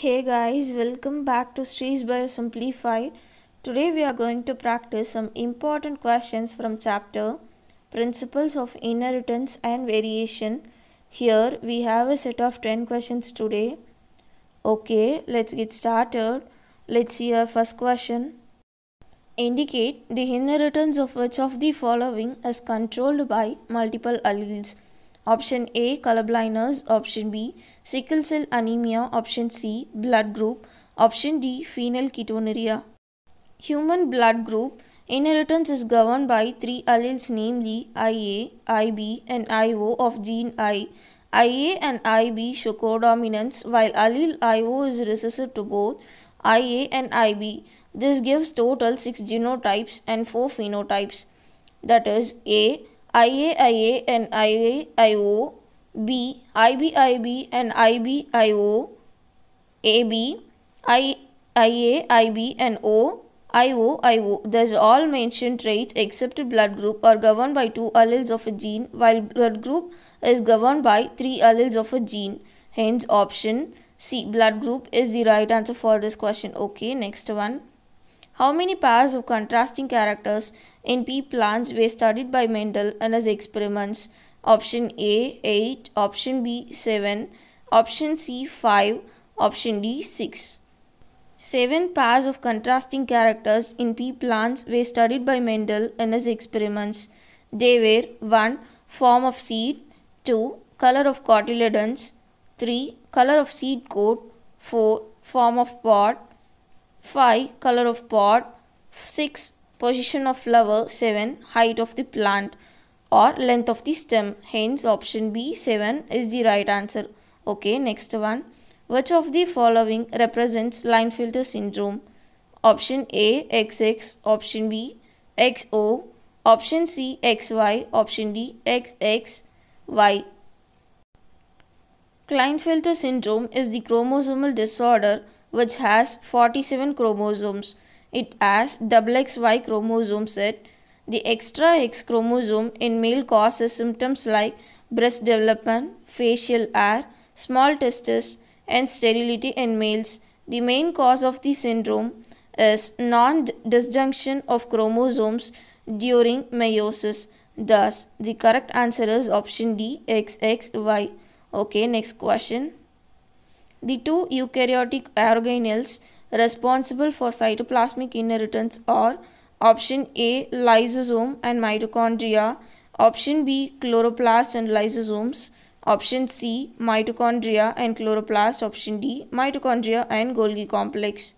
Hey guys, welcome back to Streets Biosimplified. Today we are going to practice some important questions from chapter Principles of Inheritance and Variation. Here we have a set of 10 questions today. Okay, let's get started. Let's see our first question. Indicate the inheritance of which of the following is controlled by multiple alleles. Option A colorblindness, option B sickle cell anemia, option C blood group, option D phenylketonuria. Human blood group inheritance is governed by three alleles namely IA, IB and IO of gene I. IA and IB show codominance while allele IO is recessive to both IA and IB. This gives total 6 genotypes and 4 phenotypes. That is A IAIA and IAIO, B, IBIB and IBIO, AB, IAIB and O, IO, Thus, all mentioned traits except blood group are governed by two alleles of a gene, while blood group is governed by three alleles of a gene. Hence, option C, blood group is the right answer for this question. Okay, next one. How many pairs of contrasting characters in pea plants were studied by Mendel in his experiments. Option A 8, option B 7, option C 5, option D 6. Seven pairs of contrasting characters in pea plants were studied by Mendel in his experiments. They were 1. Form of seed 2. Color of cotyledons 3. Color of seed coat 4. Form of pod 5. Color of pod 6 position of flower 7, height of the plant or length of the stem. Hence option B 7 is the right answer. Okay, next one. Which of the following represents line filter syndrome? Option A XX, option B XO, option C XY, option D XXY. Klinefelter syndrome is the chromosomal disorder which has 47 chromosomes it as XXY chromosome set. The extra X chromosome in male causes symptoms like breast development, facial hair, small testes, and sterility in males. The main cause of the syndrome is non-disjunction of chromosomes during meiosis. Thus, the correct answer is option D, XXY. Okay, next question. The two eukaryotic organelles responsible for cytoplasmic inheritance are option A lysosome and mitochondria, option B chloroplast and lysosomes, option C mitochondria and chloroplast, option D mitochondria and Golgi complex.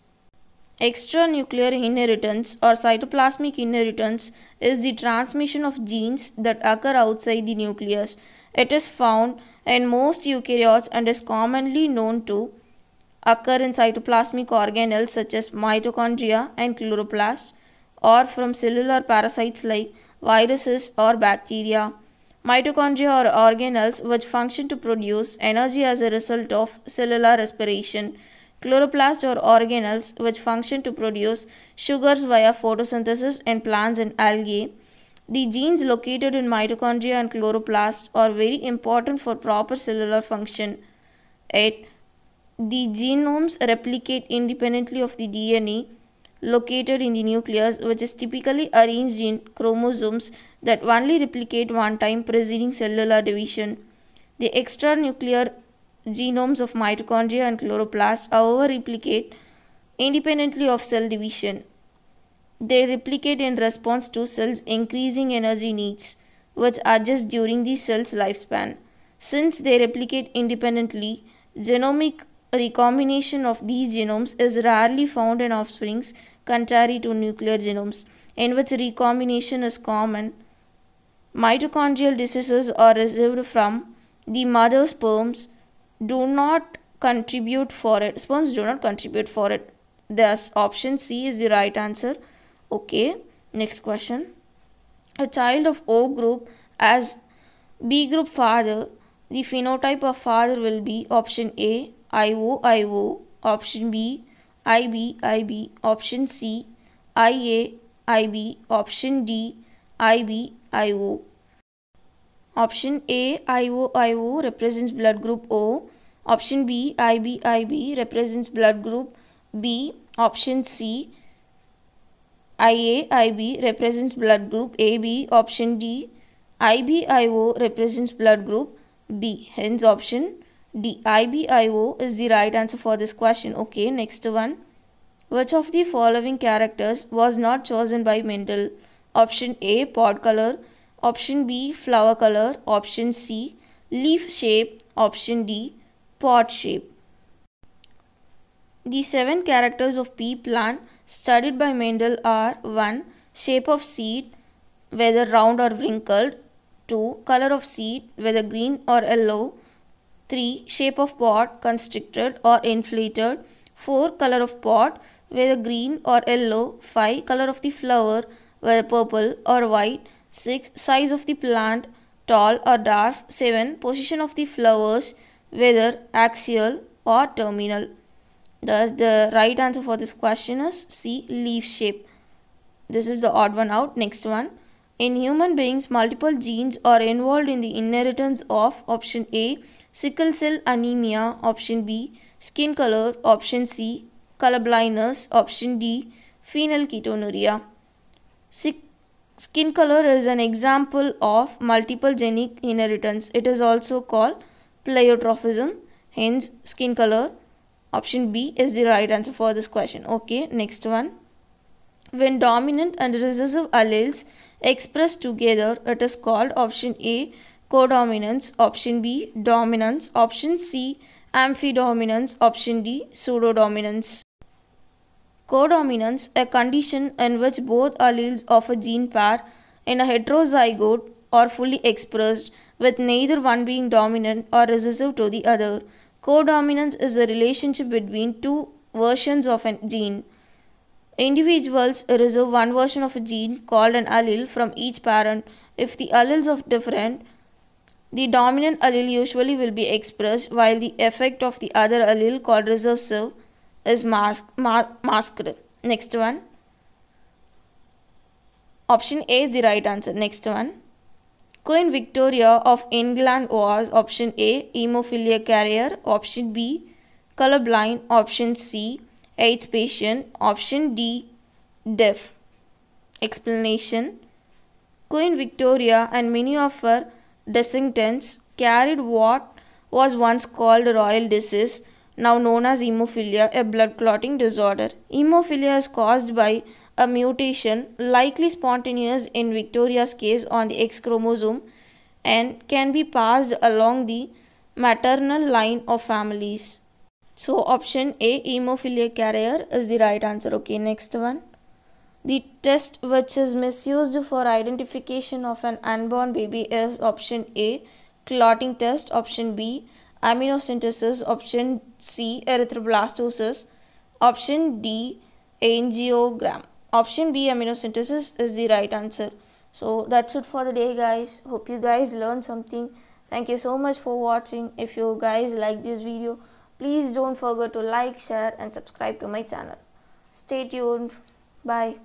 Extranuclear inheritance or cytoplasmic inheritance is the transmission of genes that occur outside the nucleus. It is found in most eukaryotes and is commonly known to occur in cytoplasmic organelles such as mitochondria and chloroplasts, or from cellular parasites like viruses or bacteria. Mitochondria are organelles which function to produce energy as a result of cellular respiration. Chloroplasts are organelles which function to produce sugars via photosynthesis in plants and algae. The genes located in mitochondria and chloroplasts are very important for proper cellular function. 8 the genomes replicate independently of the DNA located in the nucleus which is typically arranged in chromosomes that only replicate one time preceding cellular division. The extranuclear genomes of mitochondria and chloroplasts, however replicate independently of cell division. They replicate in response to cells increasing energy needs which adjust during the cell's lifespan. Since they replicate independently, genomic a recombination of these genomes is rarely found in offspring, contrary to nuclear genomes, in which recombination is common. Mitochondrial diseases are reserved from the mother sperms do not contribute for it. Sperms do not contribute for it. Thus, option C is the right answer. Okay, next question. A child of O group as B group father, the phenotype of father will be option A I O I O option B I B I B option C I A I B option D I B I O option A I O I O represents blood group O option B I B I B represents blood group B option C I A I B represents blood group A B option D I B I O represents blood group B hence option I B I O is the right answer for this question. Okay, next one. Which of the following characters was not chosen by Mendel? Option A, pod color. Option B, flower color. Option C, leaf shape. Option D, pod shape. The seven characters of pea plant studied by Mendel are 1. Shape of seed, whether round or wrinkled. 2. Color of seed, whether green or yellow. 3. Shape of pot constricted or inflated. 4. Color of pot whether green or yellow. 5. Color of the flower whether purple or white. 6. Size of the plant tall or dwarf. 7. Position of the flowers whether axial or terminal. Thus the right answer for this question is C. Leaf shape. This is the odd one out. Next one. In human beings, multiple genes are involved in the inheritance of option A sickle cell anemia option B, skin color option C, colorblindness option D, phenylketonuria. Sick skin color is an example of multiple genic inheritance. It is also called pleiotrophism. Hence, skin color option B is the right answer for this question. Okay, next one. When dominant and recessive alleles expressed together, it is called option A codominance, option B, dominance, option C, amphidominance, option D, pseudodominance. Codominance, a condition in which both alleles of a gene pair in a heterozygote are fully expressed with neither one being dominant or recessive to the other. Codominance is a relationship between two versions of a gene. Individuals receive one version of a gene called an allele from each parent if the alleles of different the dominant allele usually will be expressed while the effect of the other allele called recessive is ma masked. Next one. Option A is the right answer. Next one. Queen Victoria of England was option A hemophilia carrier, option B colorblind, option C AIDS patient, option D deaf. Explanation Queen Victoria and many of her Dessingtons carried what was once called royal disease, now known as hemophilia, a blood clotting disorder. Hemophilia is caused by a mutation, likely spontaneous in Victoria's case on the X chromosome, and can be passed along the maternal line of families. So option A, hemophilia carrier is the right answer. Okay, next one. The test which is misused for identification of an unborn baby is option A, clotting test, option B, aminocentesis, option C, erythroblastosis, option D, angiogram. Option B, aminocentesis is the right answer. So that's it for the day guys. Hope you guys learned something. Thank you so much for watching. If you guys like this video, please don't forget to like, share and subscribe to my channel. Stay tuned. Bye.